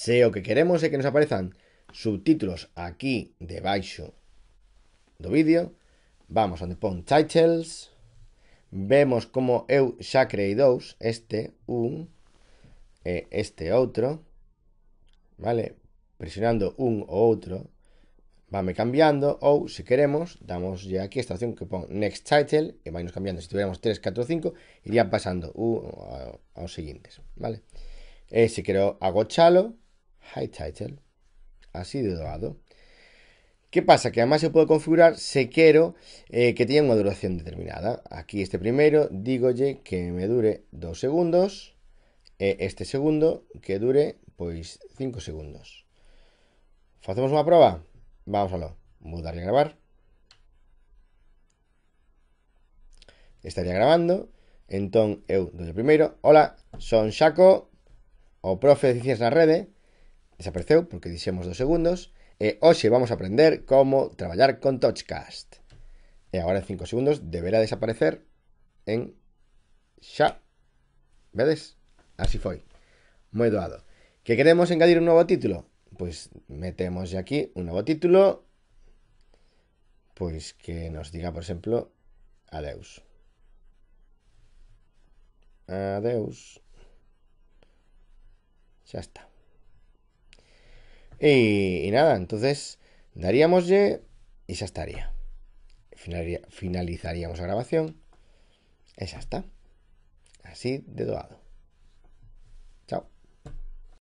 Se o que queremos é que nos aparezan subtítulos aquí debaixo do vídeo, vamos onde pon titles, vemos como eu xa creei dous, este un e este outro, vale? Presionando un ou outro, vame cambiando ou, se queremos, damos ya aquí esta opción que pon Next Title e vai nos cambiando. Se tuviéramos 3, 4, 5, iría pasando ao, aos seguintes, vale? Eh, si quiero chalo. high title. Así de doblado. ¿Qué pasa? Que además se puede configurar si quiero eh, que tenga una duración determinada. Aquí este primero, digo que me dure 2 segundos. Eh, este segundo que dure pues 5 segundos. ¿Hacemos una prueba? Vamos a lo. Mudar y grabar. Estaría grabando. entonces eu el primero. Hola, son Shaco. o profe de Ciencias na Rede, desapareceu porque dixemos dos segundos, e hoxe vamos a aprender como traballar con Touchcast. E agora en 5 segundos deberá desaparecer en xa. Vedes? Así foi. Moi doado. Que queremos engadir un novo título? Pois metemos aquí un novo título pois que nos diga, por exemplo, adeus. Adeus. Ya está. Y, nada, entonces daríamos Y y ya estaría. Finalizaríamos la grabación. Y ya está. Así de doado.